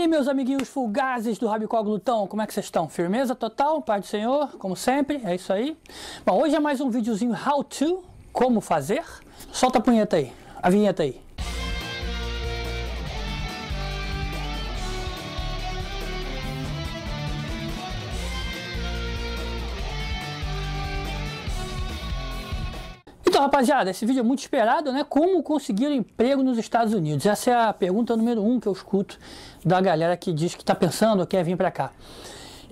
aí, meus amiguinhos fugazes do Rabicó Glutão, como é que vocês estão? Firmeza total? Pai do Senhor? Como sempre, é isso aí. Bom, hoje é mais um videozinho how to, como fazer. Solta a punheta aí, a vinheta aí. Então, rapaziada, esse vídeo é muito esperado, né? Como conseguir um emprego nos Estados Unidos? Essa é a pergunta número um que eu escuto da galera que diz que está pensando ou quer vir para cá.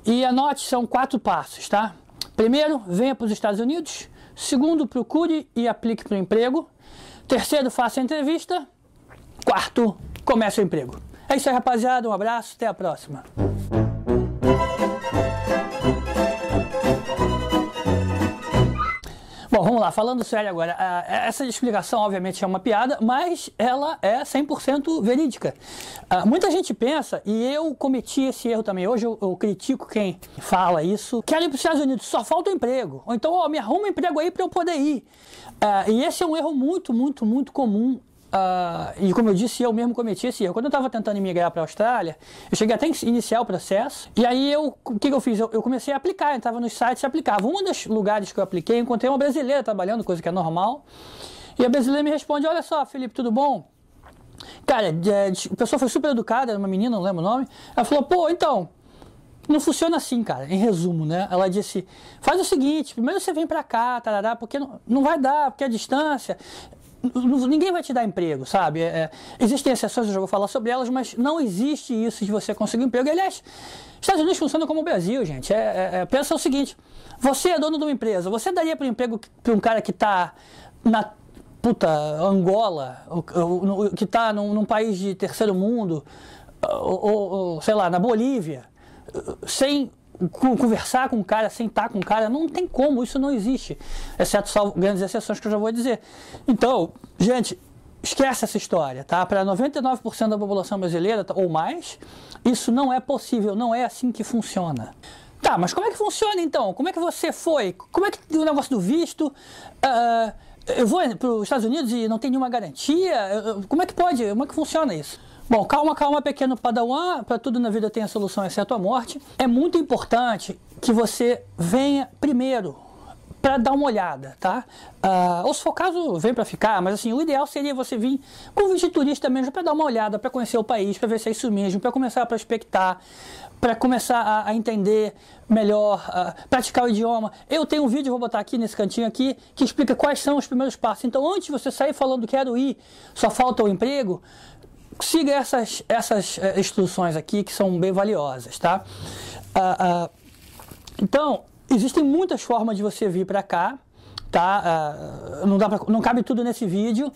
E anote, são quatro passos, tá? Primeiro, venha para os Estados Unidos. Segundo, procure e aplique para o emprego. Terceiro, faça a entrevista. Quarto, comece o emprego. É isso aí, rapaziada. Um abraço, até a próxima. vamos lá, falando sério agora, essa explicação obviamente é uma piada, mas ela é 100% verídica. Ah, muita gente pensa, e eu cometi esse erro também, hoje eu, critico quem fala isso, quero ir para os Estados Unidos, só falta emprego, ou então ó, me arruma um emprego aí para eu poder ir. Ah, e esse é um erro muito, muito, muito comum Uh, e como eu disse, eu mesmo cometi esse erro. Quando eu estava tentando migrar para a Austrália, eu cheguei até iniciar o processo. E aí, eu, o que, que eu fiz? Eu, eu, comecei a aplicar, eu estava nos sites e aplicava. Um dos lugares que eu apliquei, encontrei uma brasileira trabalhando, coisa que é normal. E a brasileira me responde: Olha só, Felipe, tudo bom? Cara, a pessoa foi super educada, era uma menina, não lembro o nome. Ela falou: Pô, então, não funciona assim, cara. Em resumo, né? Ela disse: faz o seguinte, primeiro você vem para cá, tarará, porque não, não vai dar, porque a distância ninguém vai te dar emprego, sabe? É, é, existem exceções, eu já vou falar sobre elas, mas não existe isso de você conseguir um emprego. aliás, Estados Unidos funciona como o Brasil, gente. É, é, é pensa o seguinte: você é dono de uma empresa, você daria para um emprego para um cara que está na puta Angola, que está num, num, país de terceiro mundo, ou, ou sei lá, na Bolívia, sem conversar com o cara, sentar com o cara, não tem como, isso não existe. Exceto só grandes exceções que eu já vou dizer. Então, gente, esquece essa história, tá? Para 99% da população brasileira tá, ou mais, isso não é possível, não é assim que funciona. Tá, mas como é que funciona então? Como é que você foi? Como é que o negócio do visto? Uh, eu vou para os Estados Unidos e não tem nenhuma garantia? Como é que pode? Como é que funciona isso? Bom, calma, calma, pequeno padawan, para tudo na vida tem a solução, exceto a morte. É muito importante que você venha primeiro para dar uma olhada, tá? Uh, ou se for caso, vem para ficar, mas assim, o ideal seria você vir com visto turista mesmo para dar uma olhada, para conhecer o país, para ver se é isso mesmo, para começar a prospectar, para começar a, a, entender melhor, uh, praticar o idioma. Eu tenho um vídeo, vou botar aqui nesse cantinho aqui, que explica quais são os primeiros passos. Então, antes de você sair falando que quero ir, só falta o emprego, siga essas, essas eh, instruções aqui que são bem valiosas, tá? Ah, ah, então, existem muitas formas de você vir para cá, tá? Ah, não, dá pra, não cabe tudo nesse vídeo,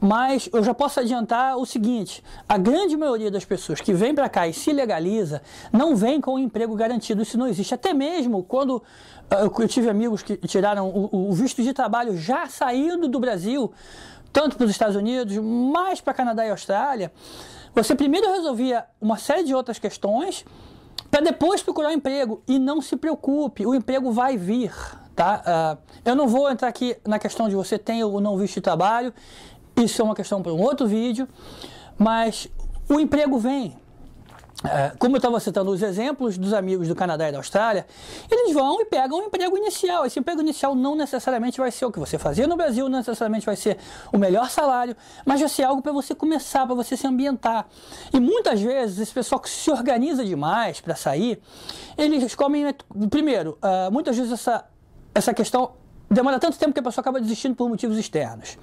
mas eu já posso adiantar o seguinte: a grande maioria das pessoas que vem para cá e se legaliza não vem com emprego garantido, isso não existe. Até mesmo quando ah, eu tive amigos que tiraram o, o visto de trabalho já saindo do Brasil tanto para os Estados Unidos, mais para Canadá e Austrália, você primeiro resolvia uma série de outras questões para depois procurar um emprego. E não se preocupe, o emprego vai vir. Tá? Uh, eu não vou entrar aqui na questão de você tem ou não visto de trabalho, isso é uma questão para um outro vídeo, mas o emprego vem. Ah, como eu estava citando os exemplos dos amigos do Canadá e da Austrália, eles vão e pegam um emprego inicial. Esse emprego inicial não necessariamente vai ser o que você fazia no Brasil, não necessariamente vai ser o melhor salário, mas vai ser algo para você começar, para você se ambientar. E muitas vezes, esse pessoal que se organiza demais para sair, eles comem. Né, primeiro, ah, muitas vezes essa, essa questão demora tanto tempo que a pessoa acaba desistindo por motivos externos.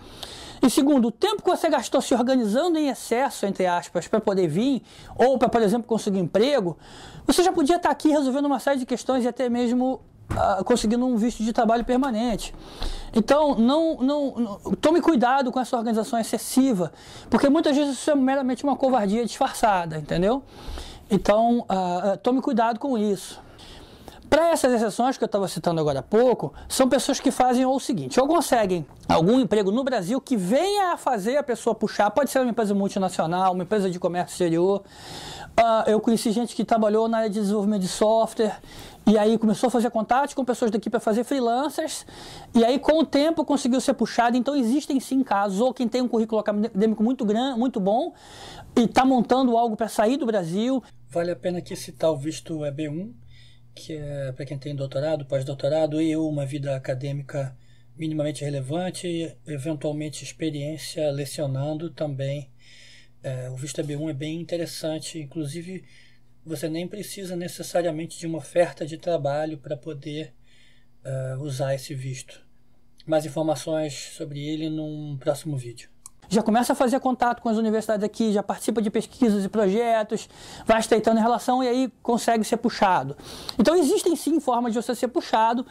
E segundo, o tempo que você gastou se organizando em excesso, entre aspas, para poder vir, ou para, por exemplo, conseguir emprego, você já podia estar tá aqui resolvendo uma série de questões e até mesmo uh, conseguindo um visto de trabalho permanente. Então, não, não, não, tome cuidado com essa organização excessiva, porque muitas vezes isso é meramente uma covardia disfarçada, entendeu? Então, uh, tome cuidado com isso. Para essas exceções que eu estava citando agora há pouco, são pessoas que fazem ou o seguinte, ou conseguem algum emprego no Brasil que venha a fazer a pessoa puxar, pode ser uma empresa multinacional, uma empresa de comércio exterior. Uh, eu conheci gente que trabalhou na área de desenvolvimento de software, e aí começou a fazer contato com pessoas daqui para fazer freelancers, e aí com o tempo conseguiu ser puxado. Então existem sim casos, ou quem tem um currículo acadêmico muito grande, muito bom, e está montando algo para sair do Brasil. Vale a pena aqui citar o visto EB1, que é para quem tem doutorado, pós-doutorado e uma vida acadêmica minimamente relevante eventualmente experiência lecionando também. É, o Vista B1 é bem interessante, inclusive você nem precisa necessariamente de uma oferta de trabalho para poder uh, usar esse visto. Mais informações sobre ele num próximo vídeo já começa a fazer contato com as universidades aqui, já participa de pesquisas e projetos, vai estreitando a relação e aí consegue ser puxado. Então existem sim formas de você ser puxado,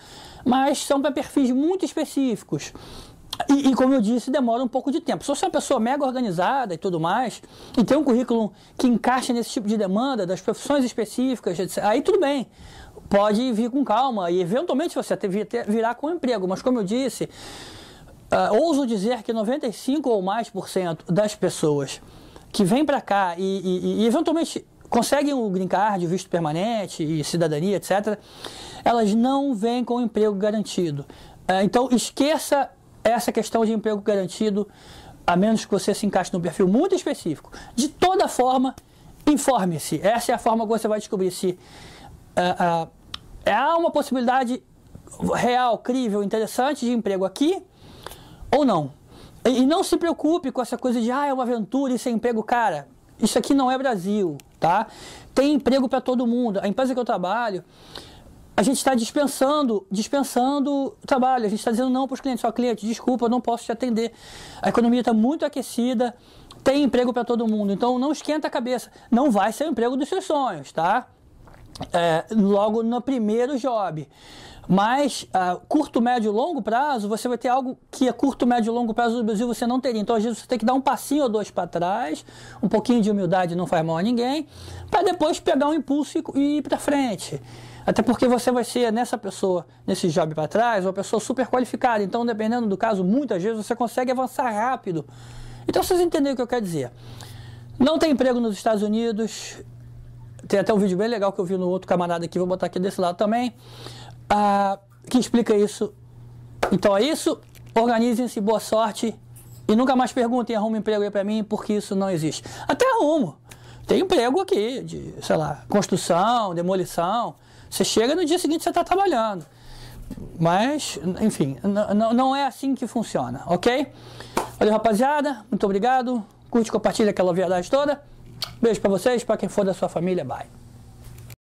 mas são para perfis muito específicos. E, e, como eu disse, demora um pouco de tempo. Se você é uma pessoa mega organizada e tudo mais, e tem um currículo que encaixa nesse tipo de demanda, das profissões específicas, aí tudo bem pode vir com calma e eventualmente você até virá com um emprego. Mas como eu disse, Uh, ouso dizer que 95 ou mais por cento das pessoas que vêm para cá e, e, e, eventualmente conseguem o green card, o visto permanente e cidadania, etc., elas não vêm com emprego garantido. Uh, então esqueça essa questão de emprego garantido, a menos que você se encaixe num perfil muito específico. De toda forma, informe-se. Essa é a forma que você vai descobrir se uh, há uma possibilidade real, crível, interessante de emprego aqui ou não. E, e não se preocupe com essa coisa de, ah, é uma aventura, e é emprego. Cara, isso aqui não é Brasil, tá? Tem emprego para todo mundo. A empresa que eu trabalho, a gente está dispensando, dispensando trabalho. A gente está dizendo não para os clientes. só cliente, desculpa, eu não posso te atender. A economia está muito aquecida, tem emprego para todo mundo. Então, não esquenta a cabeça. Não vai ser o emprego dos seus sonhos, tá? é, logo no primeiro job. Mas a ah, curto, médio e longo prazo, você vai ter algo que a curto, médio e longo prazo do Brasil você não teria. Então, às vezes, você tem que dar um passinho ou dois para trás, um pouquinho de humildade não faz mal a ninguém, para depois pegar um impulso e ir para frente. Até porque você vai ser nessa pessoa, nesse job para trás, uma pessoa super qualificada. Então, dependendo do caso, muitas vezes você consegue avançar rápido. Então, vocês entenderam o que eu quero dizer. Não tem emprego nos Estados Unidos, tem até um vídeo bem legal que eu vi no outro camarada aqui, vou botar aqui desse lado também, ah, que explica isso. Então é isso. Organizem-se, boa sorte. E nunca mais perguntem, arruma emprego aí pra mim, porque isso não existe. Até arrumo. Tem emprego aqui, de, sei lá, construção, demolição. Você chega no dia seguinte você está trabalhando. Mas, enfim, não é assim que funciona, ok? Valeu, rapaziada. Muito obrigado. Curte, compartilha aquela verdade toda. Beijo para vocês, para quem for da sua família, bye.